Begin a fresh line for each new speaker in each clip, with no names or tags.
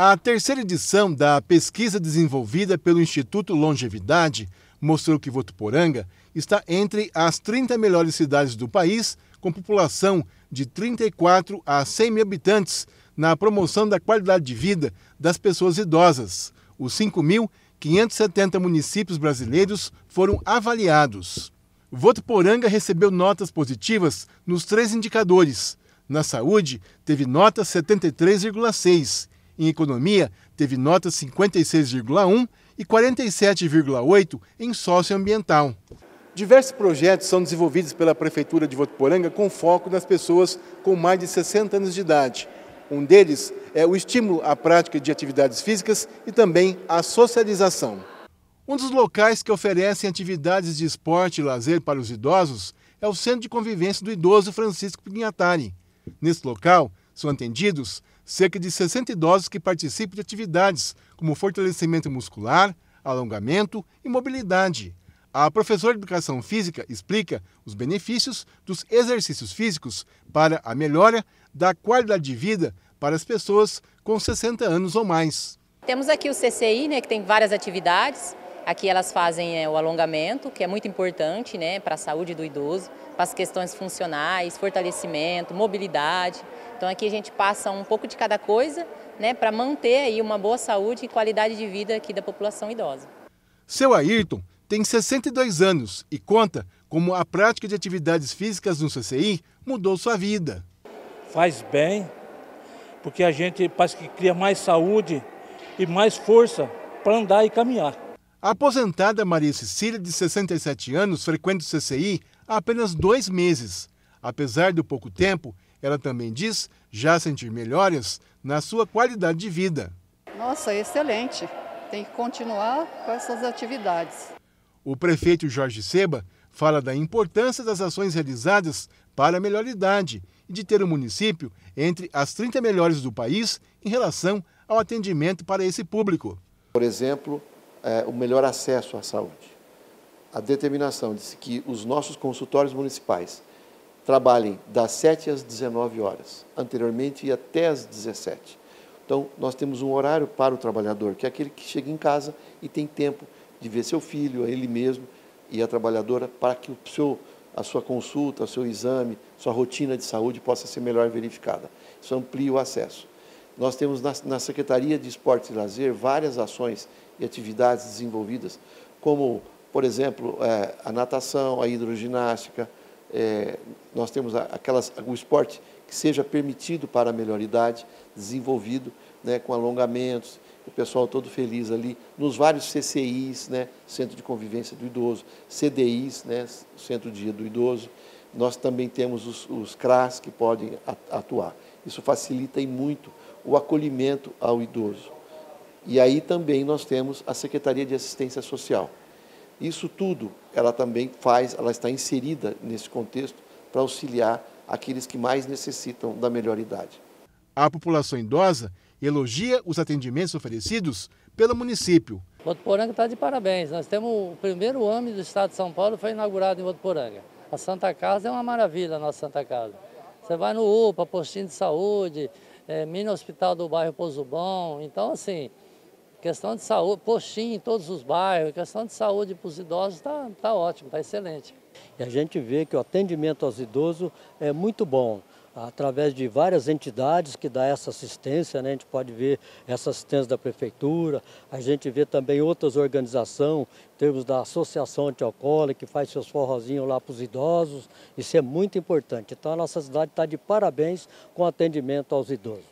A terceira edição da pesquisa desenvolvida pelo Instituto Longevidade mostrou que Votuporanga está entre as 30 melhores cidades do país, com população de 34 a 100 mil habitantes, na promoção da qualidade de vida das pessoas idosas. Os 5.570 municípios brasileiros foram avaliados. Votuporanga recebeu notas positivas nos três indicadores. Na saúde, teve nota 73,6 em economia, teve nota 56,1 e 47,8 em socioambiental. Diversos projetos são desenvolvidos pela Prefeitura de Votuporanga com foco nas pessoas com mais de 60 anos de idade. Um deles é o estímulo à prática de atividades físicas e também à socialização. Um dos locais que oferecem atividades de esporte e lazer para os idosos é o Centro de Convivência do Idoso Francisco Pignatari. Nesse local, são atendidos cerca de 60 idosos que participam de atividades como fortalecimento muscular, alongamento e mobilidade. A professora de educação física explica os benefícios dos exercícios físicos para a melhora da qualidade de vida para as pessoas com 60 anos ou mais.
Temos aqui o CCI, né, que tem várias atividades, Aqui elas fazem é, o alongamento, que é muito importante né, para a saúde do idoso, para as questões funcionais, fortalecimento, mobilidade. Então aqui a gente passa um pouco de cada coisa né, para manter aí uma boa saúde e qualidade de vida aqui da população idosa.
Seu Ayrton tem 62 anos e conta como a prática de atividades físicas no CCI mudou sua vida. Faz bem, porque a gente parece que cria mais saúde e mais força para andar e caminhar. A aposentada Maria Cecília, de 67 anos, frequenta o CCI há apenas dois meses. Apesar do pouco tempo, ela também diz já sentir melhorias na sua qualidade de vida.
Nossa, excelente. Tem que continuar com essas atividades.
O prefeito Jorge Seba fala da importância das ações realizadas para a melhor idade e de ter o município entre as 30 melhores do país em relação ao atendimento para esse público.
Por exemplo, é, o melhor acesso à saúde. A determinação de que os nossos consultórios municipais trabalhem das 7 às 19 horas, anteriormente e até às 17. Então, nós temos um horário para o trabalhador, que é aquele que chega em casa e tem tempo de ver seu filho, ele mesmo e a trabalhadora, para que o seu, a sua consulta, o seu exame, sua rotina de saúde possa ser melhor verificada. Isso amplia o acesso. Nós temos na, na Secretaria de Esporte e Lazer várias ações e atividades desenvolvidas, como, por exemplo, é, a natação, a hidroginástica, é, nós temos aquelas, o esporte que seja permitido para a melhor idade, desenvolvido, né, com alongamentos, o pessoal todo feliz ali, nos vários CCIs, né, Centro de Convivência do Idoso, CDIs, né, Centro Dia do Idoso, nós também temos os, os CRAS que podem atuar. Isso facilita e muito o acolhimento ao idoso. E aí também nós temos a Secretaria de Assistência Social. Isso tudo ela também faz, ela está inserida nesse contexto para auxiliar aqueles que mais necessitam da melhor idade.
A população idosa elogia os atendimentos oferecidos pelo município.
Votuporanga está de parabéns. Nós temos o primeiro AME do estado de São Paulo foi inaugurado em Votuporanga. A Santa Casa é uma maravilha, a nossa Santa Casa. Você vai no UPA, postinho de saúde, é, mini hospital do bairro Pouso Bom. Então, assim, questão de saúde, postinho em todos os bairros, questão de saúde para os idosos está tá ótimo, está excelente. E a gente vê que o atendimento aos idosos é muito bom através de várias entidades que dá essa assistência, né? a gente pode ver essa assistência da prefeitura, a gente vê também outras organizações, em termos da associação antialcoólica, que faz seus forrozinhos lá para os idosos, isso é muito importante. Então a nossa cidade está de parabéns com o atendimento aos idosos.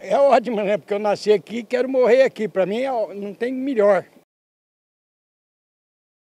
É ótimo, né? Porque eu nasci aqui e quero morrer aqui. Para mim é não tem melhor.